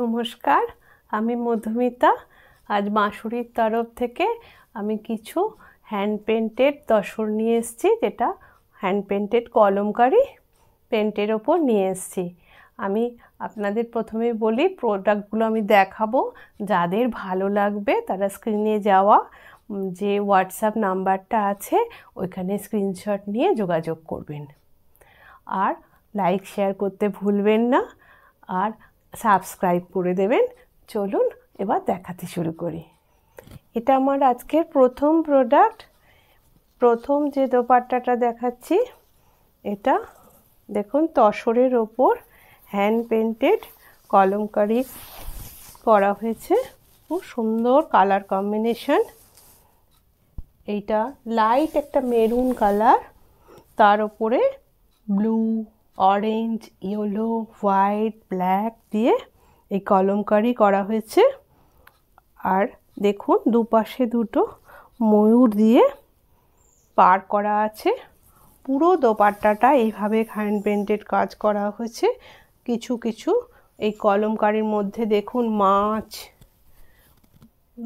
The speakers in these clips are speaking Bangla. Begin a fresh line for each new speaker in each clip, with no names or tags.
নমস্কার আমি মধুমিতা আজ মাসুরির তরফ থেকে আমি কিছু হ্যান্ড পেন্টেড দশর নিয়ে এসেছি যেটা হ্যান্ড পেন্টেড কলমকারি পেন্টের ওপর নিয়ে এসেছি আমি আপনাদের প্রথমে বলি প্রোডাক্টগুলো আমি দেখাবো যাদের ভালো লাগবে তারা স্ক্রিনে যাওয়া যে হোয়াটসঅ্যাপ নাম্বারটা আছে ওইখানে স্ক্রিনশট নিয়ে যোগাযোগ করবেন আর লাইক শেয়ার করতে ভুলবেন না আর সাবস্ক্রাইব করে দেবেন চলুন এবার দেখাতে শুরু করি এটা আমার আজকের প্রথম প্রোডাক্ট প্রথম যে দোপাট্টাটা দেখাচ্ছি এটা দেখুন তসরের ওপর হ্যান্ড পেন্টেড কলমকারি করা হয়েছে খুব সুন্দর কালার কম্বিনেশন এইটা লাইট একটা মেরুন কালার তার ওপরে blue orange yellow white black দিয়ে এই কলমকারি করা হয়েছে আর দেখুন দুপাশে দুটো ময়ূর দিয়ে পার করা আছে পুরো দোপাট্টাটা এইভাবে হ্যান্ড পেন্টেড কাজ করা হয়েছে কিছু কিছু এই কলমকারির মধ্যে দেখুন মাছ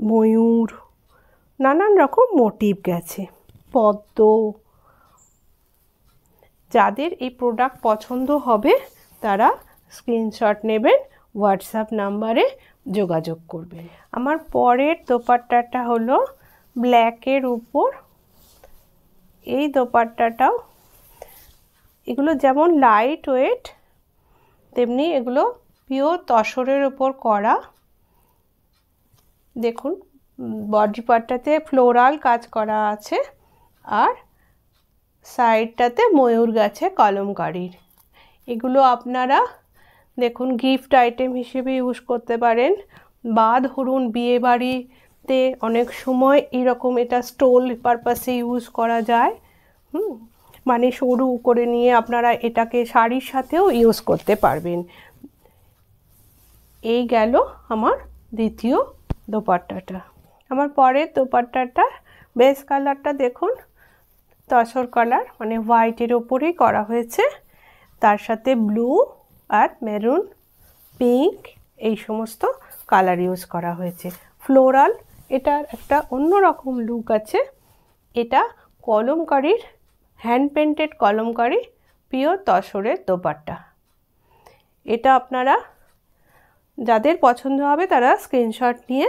ময়ূর নানান রকম মোটিভ গেছে পদ্ম যাদের এই প্রোডাক্ট পছন্দ হবে তারা স্ক্রিনশট নেবেন হোয়াটসঅ্যাপ নাম্বারে যোগাযোগ করবে আমার পরের দোপাট্টাটা হলো ব্ল্যাকের উপর এই দোপাট্টাটাও এগুলো যেমন লাইট ওয়েট তেমনি এগুলো পিওর তসরের ওপর করা দেখুন বডি পার্টটাতে ফ্লোরাল কাজ করা আছে আর সাইডটাতে ময়ূর গাছে কলমকারীর এগুলো আপনারা দেখুন গিফট আইটেম হিসেবে ইউজ করতে পারেন বা ধরুন বিয়েবাড়িতে অনেক সময় এরকম এটা স্টোল পারপাসে ইউজ করা যায় হুম মানে সরু করে নিয়ে আপনারা এটাকে শাড়ির সাথেও ইউজ করতে পারবেন এই গেল আমার দ্বিতীয় দোপাট্টাটা আমার পরের দোপাট্টাটা বেস কালারটা দেখুন তসর কালার মানে হোয়াইটের ওপরেই করা হয়েছে তার সাথে ব্লু আর মেরুন পিঙ্ক এই সমস্ত কালার ইউজ করা হয়েছে ফ্লোরাল এটার একটা অন্য রকম লুক আছে এটা কলমকারীর হ্যান্ড পেন্টেড কলমকারী পিওর তসরের দোপারটা এটা আপনারা যাদের পছন্দ হবে তারা স্ক্রিনশট নিয়ে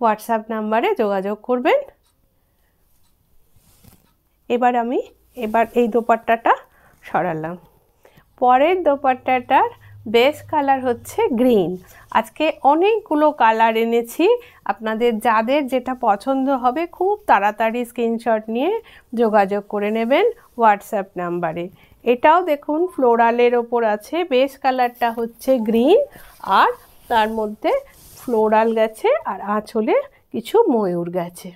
হোয়াটসঅ্যাপ নাম্বারে যোগাযোগ করবেন এবার আমি এবার এই দোপাট্টাটা সরালাম পরের দোপাট্টাটার বেস কালার হচ্ছে গ্রিন আজকে অনেকগুলো কালার এনেছি আপনাদের যাদের যেটা পছন্দ হবে খুব তাড়াতাড়ি স্ক্রিনশট নিয়ে যোগাযোগ করে নেবেন হোয়াটসঅ্যাপ নাম্বারে এটাও দেখুন ফ্লোরালের ওপর আছে বেস কালারটা হচ্ছে গ্রিন আর তার মধ্যে ফ্লোরাল গেছে আর আঁচলে কিছু ময়ূর গেছে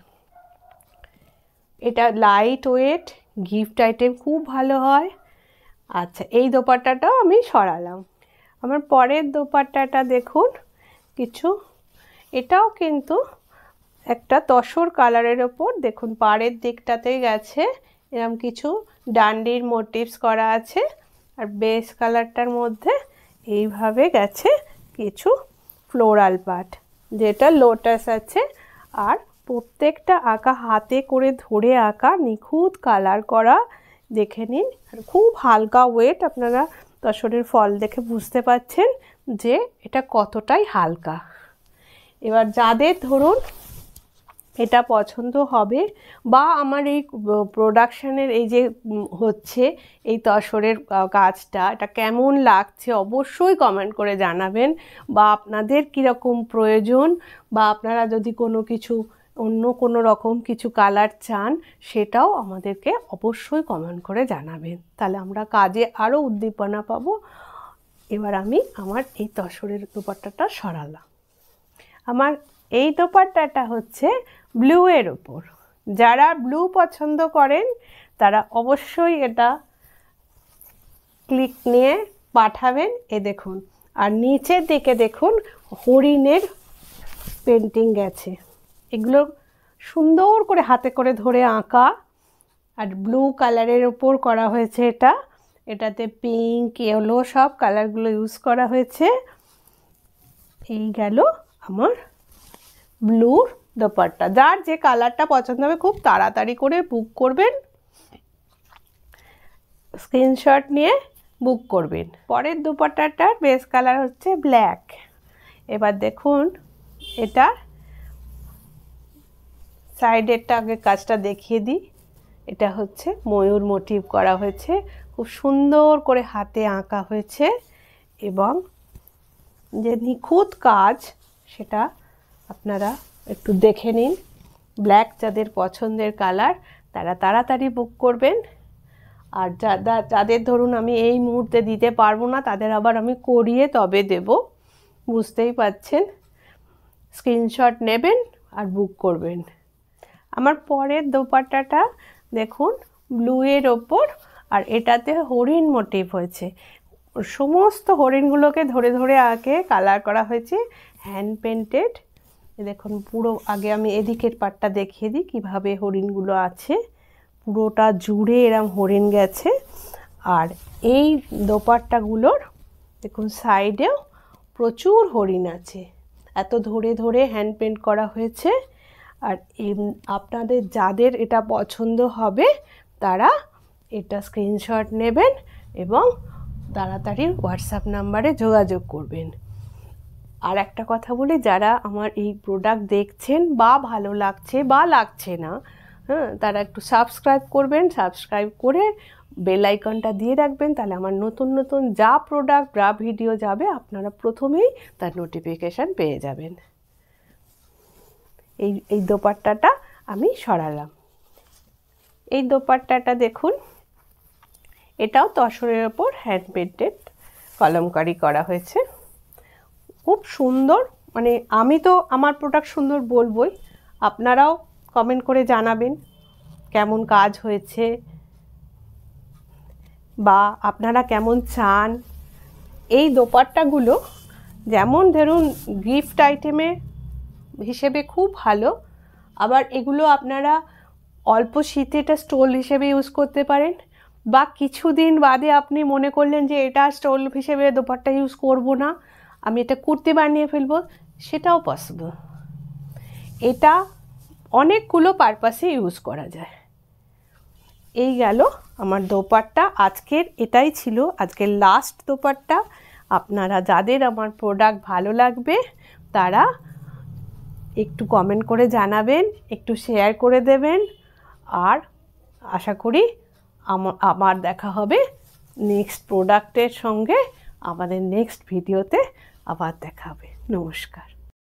এটা লাইট ওয়েট গিফট আইটেম খুব ভালো হয় আচ্ছা এই দোপাট্টাটাও আমি সরালাম আমার পরের দোপাট্টাটা দেখুন কিছু এটাও কিন্তু একটা তসর কালারের ওপর দেখুন পাড়ের দিকটাতে গেছে এরম কিছু ডান্ডির মোটিভস করা আছে আর বেস কালারটার মধ্যে এইভাবে গেছে কিছু ফ্লোরাল পার্ট যেটা লোটাস আছে আর প্রত্যেকটা আঁকা হাতে করে ধরে আঁকা নিখুঁত কালার করা দেখে নিন আর খুব হালকা ওয়েট আপনারা তসরের ফল দেখে বুঝতে পাচ্ছেন যে এটা কতটাই হালকা এবার যাদের ধরুন এটা পছন্দ হবে বা আমার এই প্রোডাকশানের এই যে হচ্ছে এই তসরের কাজটা এটা কেমন লাগছে অবশ্যই কমেন্ট করে জানাবেন বা আপনাদের কীরকম প্রয়োজন বা আপনারা যদি কোনো কিছু অন্য কোনো রকম কিছু কালার চান সেটাও আমাদেরকে অবশ্যই কমেন্ট করে জানাবেন তাহলে আমরা কাজে আরও উদ্দীপনা পাব এবার আমি আমার এই তসরের দোপাট্টাটা সরালাম আমার এই দোপাট্টাটা হচ্ছে ব্লুয়ের ওপর যারা ব্লু পছন্দ করেন তারা অবশ্যই এটা ক্লিক নিয়ে পাঠাবেন এ দেখুন আর নিচের দিকে দেখুন হরিণের পেন্টিং গেছে এগুলো সুন্দর করে হাতে করে ধরে আঁকা আর ব্লু কালারের ওপর করা হয়েছে এটা এটাতে পিঙ্ক ইয়েলো সব কালারগুলো ইউজ করা হয়েছে এই গেল আমার ব্লুর দোপারটা যার যে কালারটা পছন্দ হবে খুব তাড়াতাড়ি করে বুক করবেন স্ক্রিনশট নিয়ে বুক করবেন পরের দোপাট্টাটার বেস কালার হচ্ছে ব্ল্যাক এবার দেখুন এটা সাইডেরটা আগে কাজটা দেখিয়ে দিই এটা হচ্ছে ময়ূর মোটিভ করা হয়েছে খুব সুন্দর করে হাতে আঁকা হয়েছে এবং যে নিখুঁত কাজ সেটা আপনারা একটু দেখে নিন ব্ল্যাক যাদের পছন্দের কালার তারা তাড়াতাড়ি বুক করবেন আর যাদের যাদের ধরুন আমি এই মুহূর্তে দিতে পারবো না তাদের আবার আমি করিয়ে তবে দেব বুঝতেই পাচ্ছেন স্ক্রিনশট নেবেন আর বুক করবেন আমার পরের দোপাট্টাটা দেখুন ব্লুয়ের ওপর আর এটাতে হরিণ মোটিভ হয়েছে সমস্ত হরিণগুলোকে ধরে ধরে আগে কালার করা হয়েছে হ্যান্ড পেন্টেড দেখুন পুরো আগে আমি এদিকের পাটটা দেখিয়ে দিই কীভাবে হরিণগুলো আছে পুরোটা জুড়ে এরম হরিণ গেছে আর এই দোপাট্টাগুলোর দেখুন সাইডেও প্রচুর হরিণ আছে এত ধরে ধরে হ্যান্ড পেন্ট করা হয়েছে আর আপনাদের যাদের এটা পছন্দ হবে তারা এটা স্ক্রিনশট নেবেন এবং তাড়াতাড়ি হোয়াটসঅ্যাপ নাম্বারে যোগাযোগ করবেন আর একটা কথা বলি যারা আমার এই প্রোডাক্ট দেখছেন বা ভালো লাগছে বা লাগছে না হ্যাঁ তারা একটু সাবস্ক্রাইব করবেন সাবস্ক্রাইব করে বেল আইকনটা দিয়ে রাখবেন তাহলে আমার নতুন নতুন যা প্রোডাক্ট যা ভিডিও যাবে আপনারা প্রথমেই তার নোটিফিকেশান পেয়ে যাবেন এই এই দোপাট্টাটা আমি সরালাম এই দোপাট্টাটা দেখুন এটাও তসরের ওপর হ্যান্ড পেন্টেড কলমকারি করা হয়েছে খুব সুন্দর মানে আমি তো আমার প্রোডাক্ট সুন্দর বলবই আপনারাও কমেন্ট করে জানাবেন কেমন কাজ হয়েছে বা আপনারা কেমন চান এই দোপাট্টাগুলো যেমন ধরুন গিফট আইটেমে হিসেবে খুব ভালো আবার এগুলো আপনারা অল্প শীতে এটা স্টোল হিসেবে ইউজ করতে পারেন বা কিছুদিন বাদে আপনি মনে করলেন যে এটা স্টোল হিসেবে দোপারটা ইউজ করব না আমি এটা কুর্তি বানিয়ে ফেলবো সেটাও পসিবল এটা অনেকগুলো পারপাসে ইউজ করা যায় এই গেল আমার দোপারটা আজকের এটাই ছিল আজকের লাস্ট দোপারটা আপনারা যাদের আমার প্রোডাক্ট ভালো লাগবে তারা একটু কমেন্ট করে জানাবেন একটু শেয়ার করে দেবেন আর আশা করি আমার দেখা হবে নেক্সট প্রোডাক্টের সঙ্গে আমাদের নেক্সট ভিডিওতে আবার দেখা হবে নমস্কার